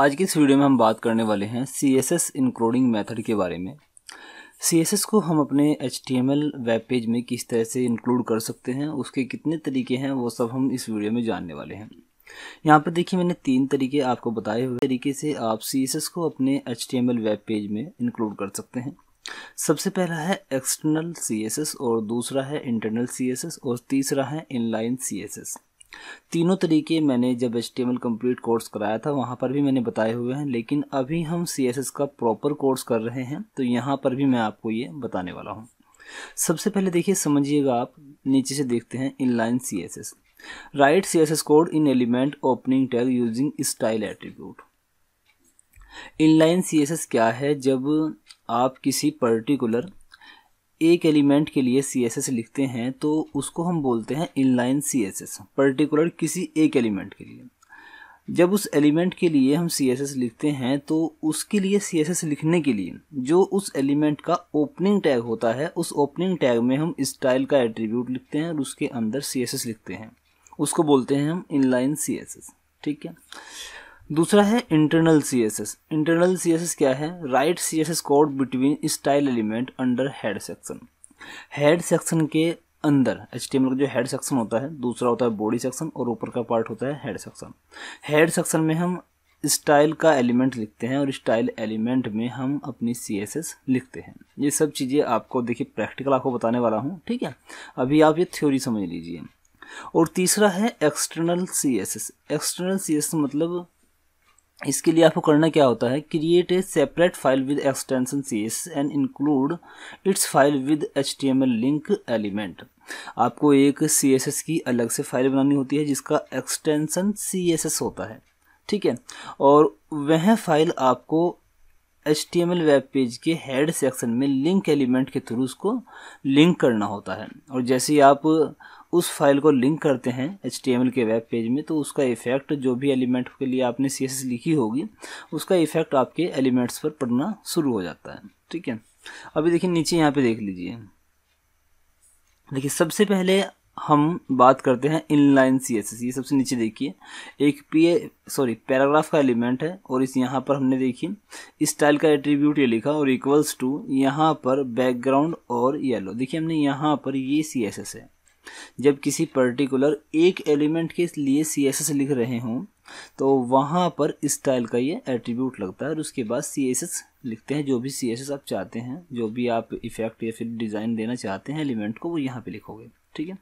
आज की इस वीडियो में हम बात करने वाले हैं C S S including method के बारे में सी एस एस को हम अपने H T M L web page में किस तरह से इंक्लूड कर सकते हैं उसके कितने तरीके हैं वो सब हम इस वीडियो में जानने वाले हैं यहाँ पर देखिए मैंने तीन तरीके आपको बताए हुए तरीके से आप सी एस एस को अपने H T M L web page में इंक्लूड कर सकते हैं सबसे पहला है एक्सटर्नल सी एस एस और दूसरा है इंटरनल सी एस एस और तीसरा है इनलाइन सी एस एस तीनों तरीके मैंने जब एच टी कंप्लीट कोर्स कराया था वहाँ पर भी मैंने बताए हुए हैं लेकिन अभी हम सी का प्रॉपर कोर्स कर रहे हैं तो यहाँ पर भी मैं आपको ये बताने वाला हूँ सबसे पहले देखिए समझिएगा आप नीचे से देखते हैं inline C S S write C S S code in element opening tag using style attribute inline C S S क्या है जब आप किसी पर्टिकुलर एक एलिमेंट के लिए सी एस एस लिखते हैं तो उसको हम बोलते हैं inline C S S particular किसी एक एलिमेंट के लिए जब उस एलिमेंट के लिए हम सी एस एस लिखते हैं तो उसके लिए सी एस एस लिखने के लिए जो उस एलिमेंट का ओपनिंग टैग होता है उस ओपनिंग टैग में हम स्टाइल का एट्रीब्यूट लिखते हैं और उसके अंदर सी एस एस लिखते हैं उसको बोलते हैं हम इनलाइन सी एस एस ठीक है दूसरा है internal C S S internal C S S क्या है write C S S code between style element under head section head section के अंदर एच टी एम का जो हेड सेक्शन होता है दूसरा होता है बॉडी सेक्शन और ऊपर का पार्ट होता है हेड सेक्शन हेड सेक्शन में हम स्टाइल का एलिमेंट लिखते हैं और स्टाइल एलिमेंट में हम अपनी सी एस एस लिखते हैं ये सब चीज़ें आपको देखिए प्रैक्टिकल आपको बताने वाला हूँ ठीक है अभी आप ये थ्योरी समझ लीजिए और तीसरा है external C S S external C S मतलब इसके लिए आपको करना क्या होता है create a separate file with extension C S and include its file with H T M L link element आपको एक सी एस एस की अलग से फाइल बनानी होती है जिसका एक्सटेंशन सी एस एस होता है ठीक है और वह फाइल आपको H T M L web page के हेड सेक्शन में लिंक एलिमेंट के थ्रू उसको लिंक करना होता है और जैसे ही आप उस फाइल को लिंक करते हैं एच के वेब पेज में तो उसका इफेक्ट जो भी एलिमेंट के लिए आपने सी लिखी होगी उसका इफेक्ट आपके एलिमेंट्स पर पड़ना शुरू हो जाता है ठीक है अभी देखिए नीचे यहाँ पे देख लीजिए देखिए सबसे पहले हम बात करते हैं इनलाइन सी एस एस ये सबसे नीचे देखिए एक पी ए सॉरी पैराग्राफ का एलिमेंट है और इस यहाँ पर हमने इस स्टाइल का एट्रीब्यूट ये लिखा और इक्वल्स टू यहाँ पर बैकग्राउंड और येलो देखिए हमने यहाँ पर ये सी एस एस है जब किसी पर्टिकुलर एक एलिमेंट के लिए सी एस एस लिख रहे हों तो वहाँ पर स्टाइल का ये एट्रीब्यूट लगता है और उसके बाद सी एस एस लिखते हैं जो भी सी एस एस आप चाहते हैं जो भी आप इफ़ेक्ट या फिर डिज़ाइन देना चाहते हैं एलिमेंट को वो यहाँ पे लिखोगे ठीक है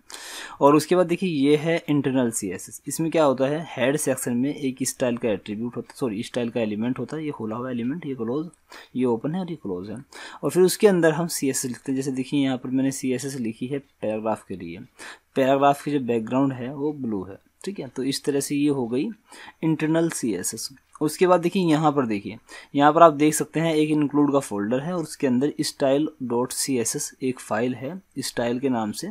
और उसके बाद देखिए ये है इंटरनल सी इसमें क्या होता है हेड सेक्शन में एक स्टाइल का एट्रीब्यूट होता है सॉरी स्टाइल का एलिमेंट होता है ये खोला हुआ एलिमेंट ये क्लोज ये ओपन है और ये क्लोज है और फिर उसके अंदर हम सी लिखते हैं जैसे देखिए यहाँ पर मैंने सी लिखी है पैराग्राफ के लिए पैराग्राफ की जो बैकग्राउंड है वो ब्लू है ठीक है तो इस तरह से ये हो गई इंटरनल सी एस एस उसके बाद देखिए यहाँ पर देखिए यहाँ पर आप देख सकते हैं एक इंक्लूड का फोल्डर है और उसके अंदर style dot C S S एक फ़ाइल है स्टाइल के नाम से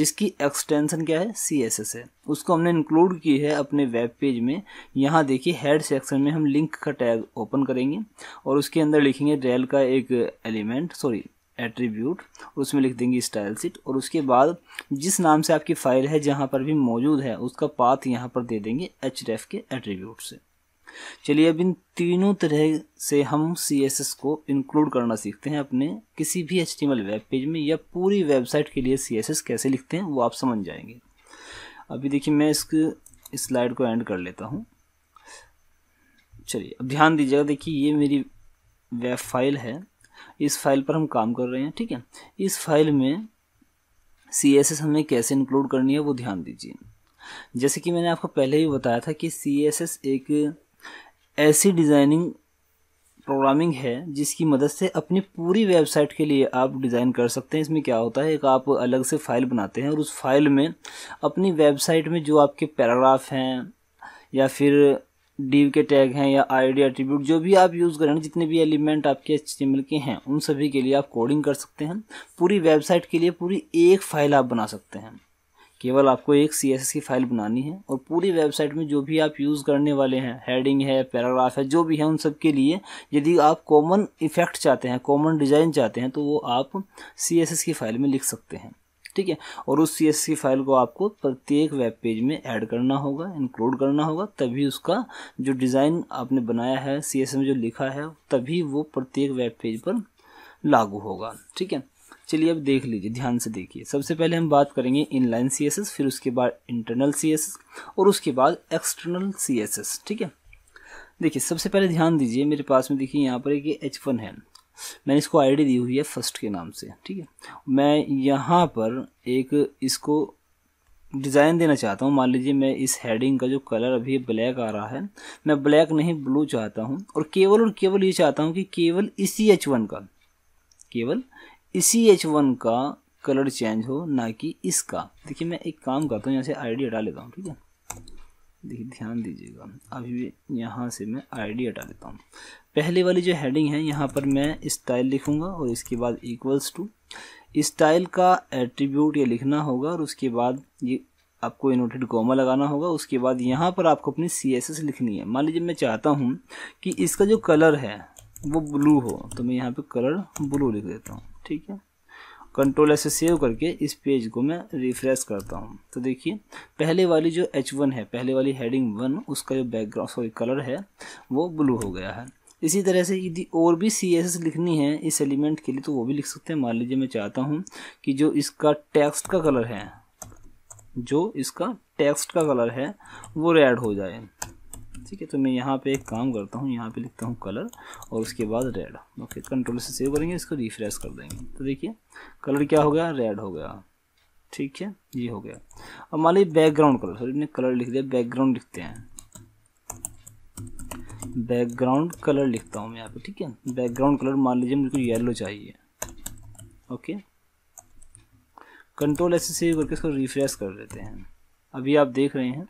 जिसकी एक्सटेंशन क्या है सी एस एस है उसको हमने इंक्लूड की है अपने वेब पेज में यहाँ देखिए हेड सेक्शन में हम लिंक का टैग ओपन करेंगे और उसके अंदर लिखेंगे रेल का एक एलिमेंट सॉरी एट्रीब्यूट उसमें लिख देंगे स्टाइल सीट और उसके बाद जिस नाम से आपकी फ़ाइल है जहाँ पर भी मौजूद है उसका पाथ यहाँ पर दे देंगे एच के एट्रीब्यूट से चलिए अब इन तीनों तरह से हम सी एस एस को इंक्लूड करना सीखते हैं अपने किसी भी एच वेब पेज में या पूरी वेबसाइट के लिए सी एस एस कैसे लिखते हैं वो आप समझ जाएंगे अभी देखिए मैं इस स्लाइड को एंड कर लेता हूँ चलिए अब ध्यान दीजिएगा देखिए ये मेरी वेब फाइल है इस फाइल पर हम काम कर रहे हैं ठीक है इस फाइल में सी एस एस हमें कैसे इंक्लूड करनी है वो ध्यान दीजिए जैसे कि मैंने आपको पहले ही बताया था कि सी एस एस एक ऐसी डिज़ाइनिंग प्रोग्रामिंग है जिसकी मदद से अपनी पूरी वेबसाइट के लिए आप डिज़ाइन कर सकते हैं इसमें क्या होता है एक आप अलग से फाइल बनाते हैं और उस फाइल में अपनी वेबसाइट में जो आपके पैराग्राफ हैं या फिर डीव के टैग हैं या आईडी एट्रीब्यूट जो भी आप यूज़ करें जितने भी एलिमेंट आपके एच के हैं उन सभी के लिए आप कोडिंग कर सकते हैं पूरी वेबसाइट के लिए पूरी एक फ़ाइल आप बना सकते हैं केवल आपको एक सी एस की फाइल बनानी है और पूरी वेबसाइट में जो भी आप यूज़ करने वाले हैं हेडिंग है पैराग्राफ है जो भी है उन सब के लिए यदि आप कॉमन इफ़ेक्ट चाहते हैं कॉमन डिज़ाइन चाहते हैं तो वो आप सी एस की फाइल में लिख सकते हैं ठीक है और उस सी फाइल को आपको प्रत्येक वेब पेज में ऐड करना होगा इंक्लूड करना होगा तभी उसका जो डिज़ाइन आपने बनाया है सी में जो लिखा है तभी वो प्रत्येक वेब पेज पर लागू होगा ठीक है चलिए अब देख लीजिए ध्यान से देखिए सबसे पहले हम बात करेंगे इनलाइन सी फिर उसके बाद इंटरनल सी और उसके बाद एक्सटर्नल सी ठीक है देखिए सबसे पहले ध्यान दीजिए मेरे पास में देखिए यहाँ पर एक एच वन है मैंने इसको आईडी दी हुई है फर्स्ट के नाम से ठीक है मैं यहाँ पर एक इसको डिज़ाइन देना चाहता हूँ मान लीजिए मैं इस हेडिंग का जो कलर अभी ब्लैक आ रहा है मैं ब्लैक नहीं ब्लू चाहता हूँ और केवल और केवल ये चाहता हूँ कि केवल इसी एच वन का केवल इसी एच वन का कलर चेंज हो ना कि इसका देखिए मैं एक काम करता हूँ यहाँ से आईडी हटा लेता हूँ ठीक है देखिए ध्यान दीजिएगा अभी यहाँ से मैं आईडी हटा लेता हूँ पहले वाली जो हेडिंग है यहाँ पर मैं स्टाइल लिखूँगा और इसके बाद इक्वल्स टू स्टाइल का एट्रीब्यूट ये लिखना होगा और उसके बाद ये आपको इनोटेड गोमा लगाना होगा उसके बाद यहाँ पर आपको अपनी सी एस एस लिखनी है मान लीजिए मैं चाहता हूँ कि इसका जो कलर है वो ब्लू हो तो मैं यहाँ पर कलर ब्लू लिख देता हूँ ठीक है कंट्रोल ऐसे सेव करके इस पेज को मैं रिफ्रेश करता हूँ तो देखिए पहले वाली जो एच वन है पहले वाली हेडिंग वन उसका जो बैकग्राउंड सॉरी कलर है वो ब्लू हो गया है इसी तरह से यदि और भी सी एस एस लिखनी है इस एलिमेंट के लिए तो वो भी लिख सकते हैं मान लीजिए मैं चाहता हूँ कि जो इसका टेक्स्ट का कलर है जो इसका टेक्स्ट का कलर है वो रेड हो जाए ठीक है तो मैं यहाँ पे एक काम करता हूँ यहाँ पे लिखता हूँ कलर और उसके बाद रेड ओके कंट्रोल से सेव करेंगे इसको रिफ्रेश कर देंगे तो देखिए कलर क्या हो गया रेड हो गया ठीक है ये हो गया अब मान लीजिए बैकग्राउंड कलर सॉरी मैंने कलर लिख दिया बैकग्राउंड लिखते हैं बैकग्राउंड कलर लिखता हूँ मैं यहाँ पे ठीक है बैकग्राउंड कलर मान लीजिए मुझे येलो चाहिए ओके कंट्रोल ऐसे सेव करके इसको रिफ्रेश कर लेते हैं अभी आप देख रहे हैं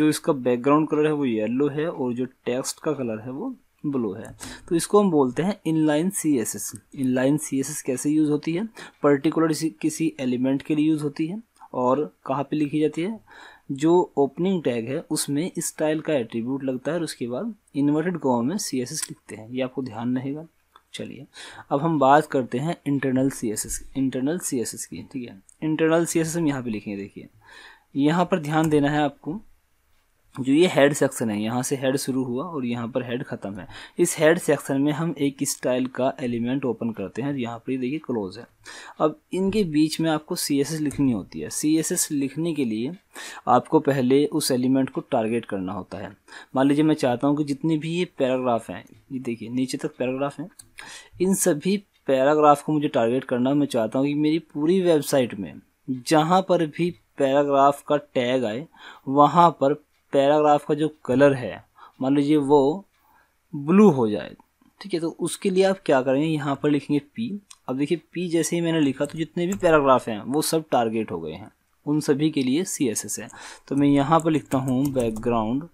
जो इसका बैकग्राउंड कलर है वो येलो है और जो टेक्स्ट का कलर है वो ब्लू है तो इसको हम बोलते हैं inline C S S inline C S S कैसे यूज़ होती है पर्टिकुलर किसी एलिमेंट के लिए यूज़ होती है और कहाँ पे लिखी जाती है जो ओपनिंग टैग है उसमें स्टाइल का एट्रीब्यूट लगता है और उसके बाद इन्वर्टेड गोवा में सी लिखते हैं ये आपको ध्यान रहेगा चलिए अब हम बात करते हैं internal C S S internal C S S की ठीक है इंटरनल सी एस एस हम यहाँ पे लिखेंगे देखिए यहाँ पर ध्यान देना है आपको जो ये हेड सेक्शन है यहाँ से हेड शुरू हुआ और यहाँ पर हेड ख़त्म है इस हेड सेक्शन में हम एक स्टाइल का एलिमेंट ओपन करते हैं यहाँ पर ये देखिए क्लोज है अब इनके बीच में आपको सी लिखनी होती है सी लिखने के लिए आपको पहले उस एलिमेंट को टारगेट करना होता है मान लीजिए मैं चाहता हूँ कि जितने भी ये पैराग्राफ हैं ये देखिए नीचे तक पैराग्राफ हैं इन सभी पैराग्राफ को मुझे टारगेट करना मैं चाहता हूँ कि मेरी पूरी वेबसाइट में जहाँ पर भी पैराग्राफ का टैग आए वहाँ पर पैराग्राफ का जो कलर है मान लीजिए वो ब्लू हो जाए ठीक है तो उसके लिए आप क्या करेंगे यहाँ पर लिखेंगे पी अब देखिए पी जैसे ही मैंने लिखा तो जितने भी पैराग्राफ हैं वो सब टारगेट हो गए हैं उन सभी के लिए सी एस एस है तो मैं यहाँ पर लिखता हूँ बैकग्राउंड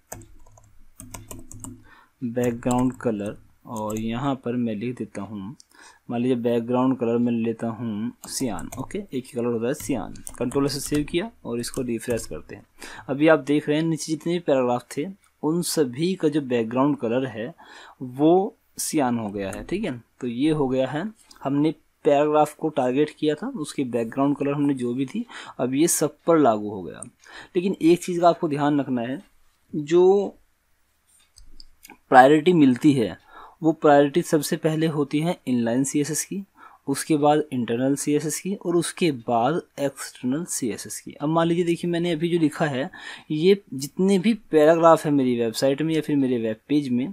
बैकग्राउंड कलर और यहाँ पर मैं लिख देता हूँ मान लीजिए बैकग्राउंड कलर में लेता हूँ सियान ओके एक ही कलर होता है सियान कंट्रोल से सेव किया और इसको रिफ्रेश करते हैं अभी आप देख रहे हैं नीचे जितने भी पैराग्राफ थे उन सभी का जो बैकग्राउंड कलर है वो सियान हो गया है ठीक है तो ये हो गया है हमने पैराग्राफ को टारगेट किया था उसके बैकग्राउंड कलर हमने जो भी थी अब ये सब पर लागू हो गया लेकिन एक चीज़ का आपको ध्यान रखना है जो प्रायोरिटी मिलती है वो प्रायोरिटी सबसे पहले होती है इनलाइन सी की उसके बाद इंटरनल सी की और उसके बाद एक्सटर्नल सी की अब मान लीजिए देखिए मैंने अभी जो लिखा है ये जितने भी पैराग्राफ है मेरी वेबसाइट में या फिर मेरे वेब पेज में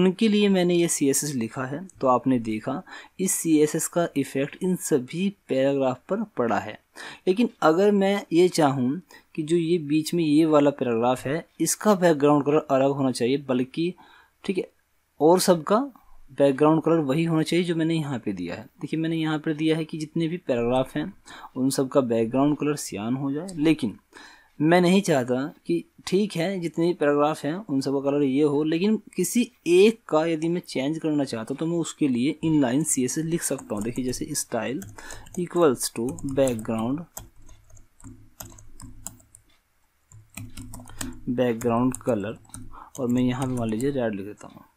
उनके लिए मैंने ये सी लिखा है तो आपने देखा इस सी का इफ़ेक्ट इन सभी पैराग्राफ पर पड़ा है लेकिन अगर मैं ये चाहूँ कि जो ये बीच में ये वाला पैराग्राफ है इसका बैकग्राउंड कलर अलग होना चाहिए बल्कि ठीक है और सबका बैकग्राउंड कलर वही होना चाहिए जो मैंने यहाँ पे दिया है देखिए मैंने यहाँ पर दिया है कि जितने भी पैराग्राफ हैं उन सब का बैकग्राउंड कलर सियान हो जाए लेकिन मैं नहीं चाहता कि ठीक है जितने भी पैराग्राफ हैं उन सब का कलर ये हो लेकिन किसी एक का यदि मैं चेंज करना चाहता हूँ तो मैं उसके लिए इन लाइन सी एस लिख सकता हूँ देखिए जैसे style equals to background background colour और मैं यहाँ पर मान लीजिए रेड लिख देता हूँ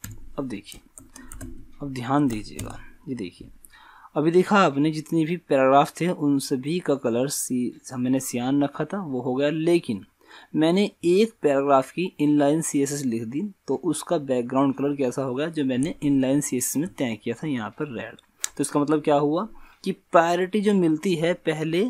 अब देखिए अब ध्यान दीजिएगा ये देखिए अभी देखा आपने जितने भी पैराग्राफ थे उन सभी का कलर सी मैंने सियान रखा था वो हो गया लेकिन मैंने एक पैराग्राफ की इनलाइन सी एस लिख दी तो उसका बैकग्राउंड कलर कैसा हो गया जो मैंने इनलाइन सी एस में तय किया था यहाँ पर रेड तो इसका मतलब क्या हुआ कि प्रायोरिटी जो मिलती है पहले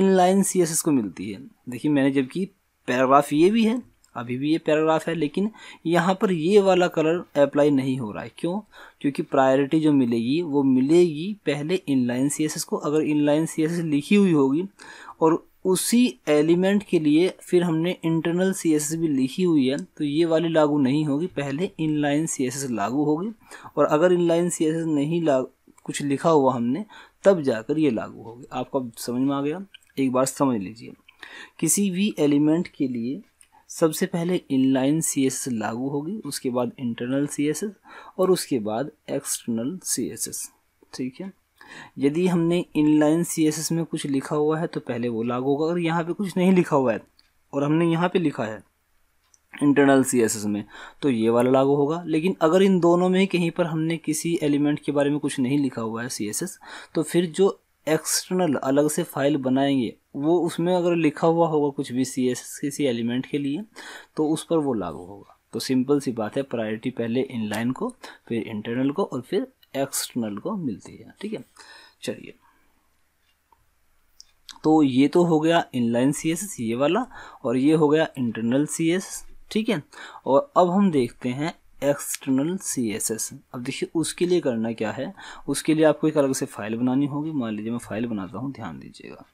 इनलाइन सी को मिलती है देखिए मैंने जबकि पैराग्राफ ये भी है अभी भी ये पैराग्राफ है लेकिन यहाँ पर ये वाला कलर अप्लाई नहीं हो रहा है क्यों क्योंकि प्रायोरिटी जो मिलेगी वो मिलेगी पहले इनलाइन सी एस एस को अगर इनलाइन सी एस एस लिखी हुई होगी और उसी एलिमेंट के लिए फिर हमने इंटरनल सी एस एस भी लिखी हुई है तो ये वाली लागू नहीं होगी पहले इनलाइन सी एस एस लागू होगी और अगर इनलाइन सी एस एस नहीं ला कुछ लिखा हुआ हमने तब जाकर ये लागू होगी आपको समझ में आ गया एक बार समझ लीजिए किसी भी एलिमेंट के लिए सबसे पहले इनलाइन सी एस लागू होगी उसके बाद इंटरनल सी और उसके बाद एक्सटर्नल सी ठीक है यदि हमने इनलाइन सी में कुछ लिखा हुआ है तो पहले वो लागू होगा अगर यहाँ पे कुछ नहीं लिखा हुआ है और हमने यहाँ पे लिखा है इंटरनल सी में तो ये वाला लागू होगा लेकिन अगर इन दोनों में कहीं पर हमने किसी एलिमेंट के बारे में कुछ नहीं लिखा हुआ है सी तो फिर जो एक्सटर्नल अलग से फाइल बनाएंगे वो उसमें अगर लिखा हुआ होगा कुछ भी सी एस किसी एलिमेंट के लिए तो उस पर वो लागू होगा तो सिंपल सी बात है प्रायोरिटी पहले इनलाइन को फिर इंटरनल को और फिर एक्सटर्नल को मिलती है ठीक है चलिए तो ये तो हो गया इनलाइन सी एस ये वाला और ये हो गया इंटरनल सी एस ठीक है और अब हम देखते हैं एक्सटर्नल सी एस एस अब देखिए उसके लिए करना क्या है उसके लिए आपको एक अलग से फाइल बनानी होगी मान लीजिए मैं फाइल बनाता हूँ ध्यान दीजिएगा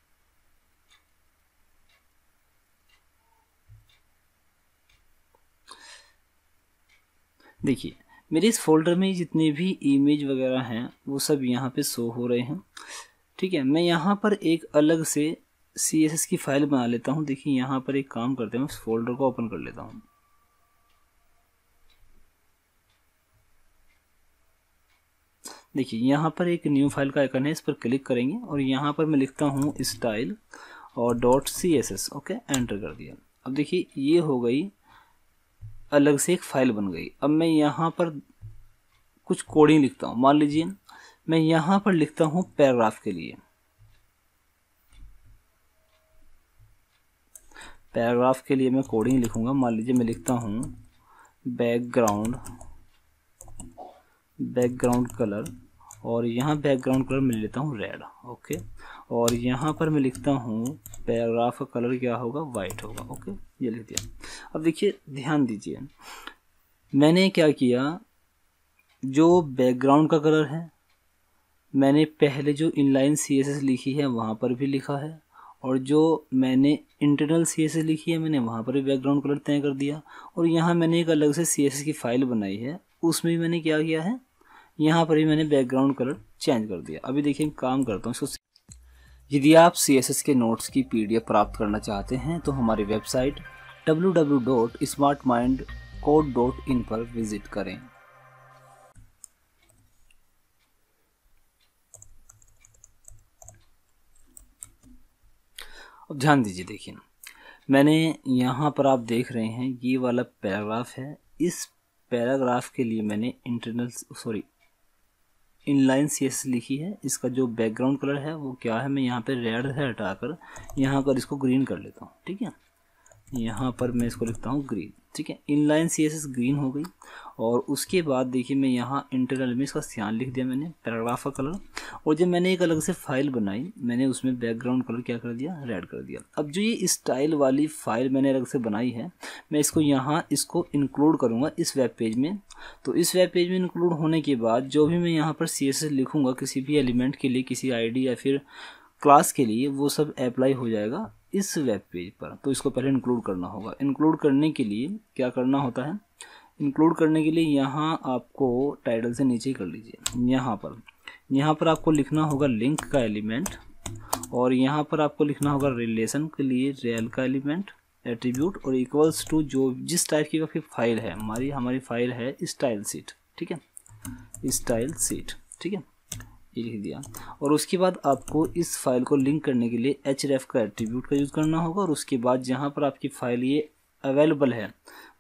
देखिए मेरे इस फोल्डर में जितने भी इमेज वगैरह हैं वो सब यहाँ पे शो हो रहे हैं ठीक है मैं यहाँ पर एक अलग से सी एस एस की फ़ाइल बना लेता हूँ देखिए यहाँ पर एक काम करते हैं मैं फोल्डर को ओपन कर लेता हूँ देखिए यहाँ पर एक न्यू फाइल का आइकन है इस पर क्लिक करेंगे और यहाँ पर मैं लिखता हूँ स्टाइल और dot C S S okay enter कर दिया अब देखिए ये हो गई अलग से एक फाइल बन गई अब मैं यहाँ पर कुछ कोडिंग लिखता हूँ मान लीजिए मैं यहाँ पर लिखता हूँ पैराग्राफ के लिए पैराग्राफ के लिए मैं कोडिंग लिखूँगा मान लीजिए मैं लिखता हूँ बैकग्राउंड बैकग्राउंड कलर और यहाँ बैकग्राउंड कलर मैं लेता हूँ रेड ओके और यहाँ पर मैं लिखता हूँ पैराग्राफ का कलर क्या होगा वाइट होगा ओके ये लिख दिया अब देखिए ध्यान दीजिए मैंने क्या किया जो बैकग्राउंड का कलर है मैंने पहले जो इनलाइन सी एस एस लिखी है वहाँ पर भी लिखा है और जो मैंने इंटरनल सी एस एस लिखी है मैंने वहाँ पर भी बैकग्राउंड कलर तय कर दिया और यहाँ मैंने एक अलग से सी एस एस की फ़ाइल बनाई है उसमें भी मैंने क्या किया है यहाँ पर भी मैंने बैकग्राउंड कलर चेंज कर दिया अभी देखिए काम करता हूँ इसको यदि आप सी के नोट्स की पी प्राप्त करना चाहते हैं तो हमारी वेबसाइट www.smartmindcode.in पर विजिट करें अब ध्यान दीजिए देखिए मैंने यहाँ पर आप देख रहे हैं ये वाला पैराग्राफ है इस पैराग्राफ के लिए मैंने इंटरनल सॉरी इनलाइन एस लिखी है इसका जो बैकग्राउंड कलर है वो क्या है मैं यहाँ पे रेड है हटाकर यहाँ कर इसको ग्रीन कर लेता हूँ ठीक है यहाँ पर मैं इसको लिखता हूँ ग्रीन ठीक है inline C S S green हो गई और उसके बाद देखिए मैं यहाँ इंटरनल में इसका सियान लिख दिया मैंने पैराग्राफ का कलर और जब मैंने एक अलग से फाइल बनाई मैंने उसमें बैकग्राउंड कलर क्या कर दिया रेड कर दिया अब जो ये स्टाइल वाली फाइल मैंने अलग से बनाई है मैं इसको यहाँ इसको इंक्लूड करूँगा इस वेब पेज में तो इस वेब पेज में इंक्लूड होने के बाद जो भी मैं यहाँ पर सी एस एस लिखूँगा किसी भी एलिमेंट के लिए किसी आई डी या फिर क्लास के लिए वो सब अप्लाई हो जाएगा इस वेब पेज पर तो इसको पहले इंक्लूड करना होगा इंक्लूड करने के लिए क्या करना होता है इंक्लूड करने के लिए यहाँ आपको टाइटल से नीचे कर लीजिए यहाँ पर यहाँ पर आपको लिखना होगा लिंक का एलिमेंट और यहाँ पर आपको लिखना होगा रिलेशन के लिए रेल का एलिमेंट एट्रीब्यूट और इक्वल्स टू जो जिस टाइप की काफ़ी फाइल है हमारी हमारी फाइल है स्टाइल सीट ठीक है स्टाइल सीट ठीक है ये लिख दिया और उसके बाद आपको इस फाइल को लिंक करने के लिए एच का एट्रीब्यूट का यूज़ करना होगा और उसके बाद जहाँ पर आपकी फ़ाइल ये अवेलेबल है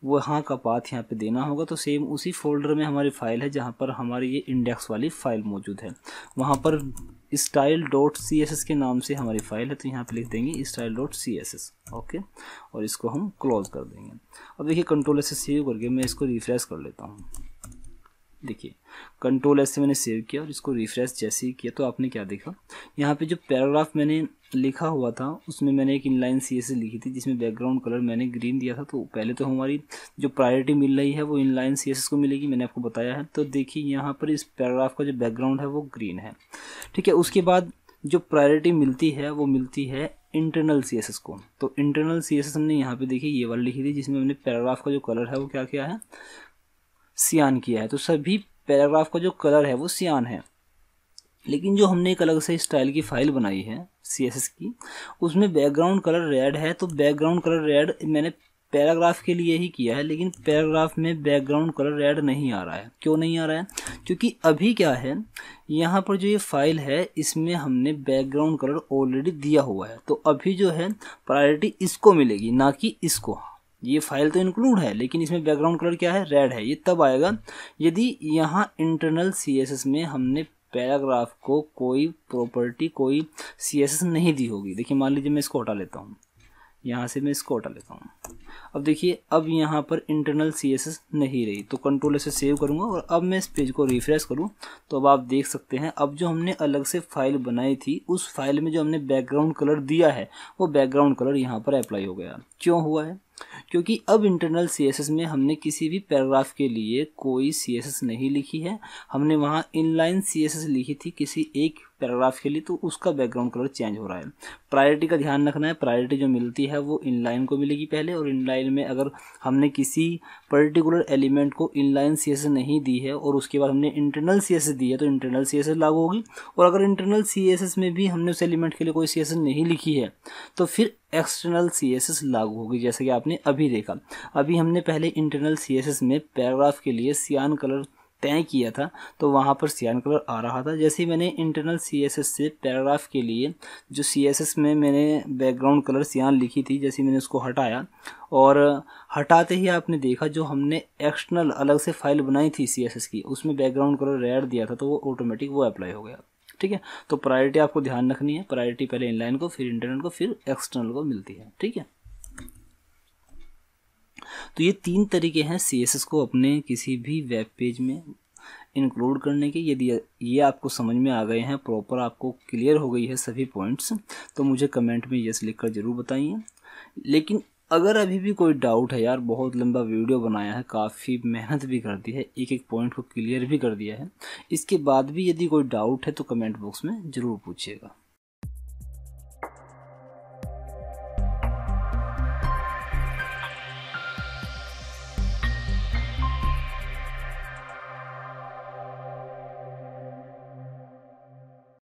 वो का पाथ यहाँ पे देना होगा तो सेम उसी फोल्डर में हमारी फ़ाइल है जहाँ पर हमारी ये इंडेक्स वाली फ़ाइल मौजूद है वहाँ पर style dot C S S के नाम से हमारी फ़ाइल है तो यहाँ पे लिख देंगे style dot C S S okay और इसको हम क्लोज़ कर देंगे अब देखिए कंट्रोल से सेव करके मैं इसको रिफ्रेश कर लेता हूँ देखिए कंट्रोल एस से मैंने सेव किया और इसको रिफ्रेश जैसे ही किया तो आपने क्या देखा यहाँ पे जो पैराग्राफ मैंने लिखा हुआ था उसमें मैंने एक इनलाइन सी एस लिखी थी जिसमें बैकग्राउंड कलर मैंने ग्रीन दिया था तो पहले तो हमारी जो प्रायोरिटी मिल रही है वो इनलाइन सी एस को मिलेगी मैंने आपको बताया है तो देखिए यहाँ पर इस पैराग्राफ का जो बैकग्राउंड है वो ग्रीन है ठीक है उसके बाद जो प्रायोरिटी मिलती है वो मिलती है इंटरनल सी एस एस को तो इंटरनल सी एस एस हमने यहाँ पर देखिए ये वाली लिखी थी जिसमें हमने पैराग्राफ का जो कलर है वो क्या किया है सियान किया है तो सभी पैराग्राफ का जो कलर है वो सियान है लेकिन जो हमने एक अलग से स्टाइल की फाइल बनाई है सी की उसमें बैकग्राउंड कलर रेड है तो बैकग्राउंड कलर रेड मैंने पैराग्राफ के लिए ही किया है लेकिन पैराग्राफ में बैकग्राउंड कलर रेड नहीं आ रहा है क्यों नहीं आ रहा है क्योंकि अभी क्या है यहाँ पर जो ये फाइल है इसमें हमने बैकग्राउंड कलर ऑलरेडी दिया हुआ है तो अभी जो है प्रायोरिटी इसको मिलेगी ना कि इसको ये फाइल तो इंक्लूड है लेकिन इसमें बैकग्राउंड कलर क्या है रेड है ये तब आएगा यदि यहाँ इंटरनल सी में हमने पैराग्राफ को कोई प्रॉपर्टी कोई सी नहीं दी होगी देखिए मान लीजिए मैं इसको हटा लेता हूँ यहाँ से मैं इसको हटा लेता हूँ अब देखिए अब यहाँ पर इंटरनल सी नहीं रही तो कंट्रोल से सेव करूँगा और अब मैं इस पेज को रिफ्रेश करूँ तो अब आप देख सकते हैं अब जो हमने अलग से फाइल बनाई थी उस फाइल में जो हमने बैकग्राउंड कलर दिया है वो बैकग्राउंड कलर यहाँ पर अप्लाई हो गया क्यों हुआ है क्योंकि अब इंटरनल सी में हमने किसी भी पैराग्राफ के लिए कोई सी नहीं लिखी है हमने वहाँ इनलाइन सी लिखी थी किसी एक पैराग्राफ के लिए तो उसका बैकग्राउंड कलर चेंज हो रहा है प्रायोरिटी का ध्यान रखना है प्रायोरिटी जो मिलती है वो इनलाइन को मिलेगी पहले और इनलाइन में अगर हमने किसी पर्टिकुलर एलिमेंट को इनलाइन सी नहीं दी है और उसके बाद हमने इंटरनल सी दी है तो इंटरनल सी लागू होगी और अगर इंटरनल सी में भी हमने उस एलिमेंट के लिए कोई सी नहीं लिखी है तो फिर एक्सटर्नल एस लागू होगी जैसे कि आपने अभी देखा अभी हमने पहले इंटरनल एस में पैराग्राफ के लिए सियान कलर तय किया था तो वहाँ पर सियान कलर आ रहा था जैसे ही मैंने इंटरनल एस से पैराग्राफ के लिए जो एस में मैंने बैकग्राउंड कलर सियान लिखी थी जैसे मैंने उसको हटाया और हटाते ही आपने देखा जो हमने एक्सटर्नल अलग से फाइल बनाई थी एस की उसमें बैकग्राउंड कलर रेड दिया था तो वो ऑटोमेटिक वो अप्लाई हो गया ठीक है तो प्रायोरिटी आपको ध्यान रखनी है प्रायोरिटी पहले इनलाइन को फिर इंटरनल को फिर एक्सटर्नल को मिलती है ठीक है तो ये तीन तरीके हैं सी को अपने किसी भी वेब पेज में इंक्लूड करने के यदि ये आपको समझ में आ गए हैं प्रॉपर आपको क्लियर हो गई है सभी पॉइंट्स तो मुझे कमेंट में यस लिखकर ज़रूर बताइए लेकिन अगर अभी भी कोई डाउट है यार बहुत लंबा वीडियो बनाया है काफ़ी मेहनत भी कर दी है एक एक पॉइंट को क्लियर भी कर दिया है इसके बाद भी यदि कोई डाउट है तो कमेंट बॉक्स में ज़रूर पूछिएगा